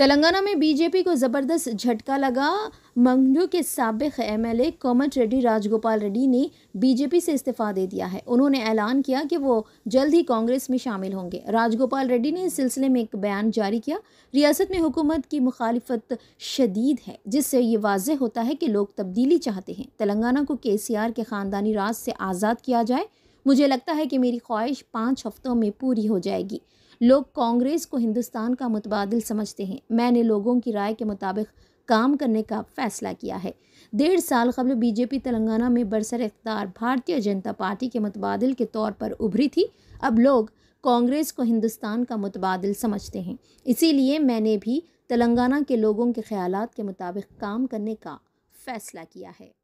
तेलंगाना में बीजेपी को जबरदस्त झटका लगा मंगलू के सबक एमएलए कोमट रेड्डी राजगोपाल रेड्डी ने बीजेपी से इस्तीफा दे दिया है उन्होंने ऐलान किया कि वो जल्द ही कांग्रेस में शामिल होंगे राजगोपाल रेड्डी ने इस सिलसिले में एक बयान जारी किया रियासत में हुकूमत की मुखालफत शदीद है जिससे ये वाज होता है कि लोग तब्दीली चाहते हैं तेलंगाना को के के ख़ानदानी राज से आज़ाद किया जाए मुझे लगता है कि मेरी ख्वाहिश पाँच हफ्तों में पूरी हो जाएगी लोग कांग्रेस को हिंदुस्तान का मुतबादल समझते हैं मैंने लोगों की राय के मुताबिक काम करने का फैसला किया है डेढ़ साल कबल बीजेपी तेलंगाना में बरसर इकदार भारतीय जनता पार्टी के मुतबादल के तौर पर उभरी थी अब लोग कांग्रेस को हिंदुस्तान का मुतबादल समझते हैं इसीलिए मैंने भी तेलंगाना के लोगों के ख्याल के मुताबिक काम करने का फ़ैसला किया है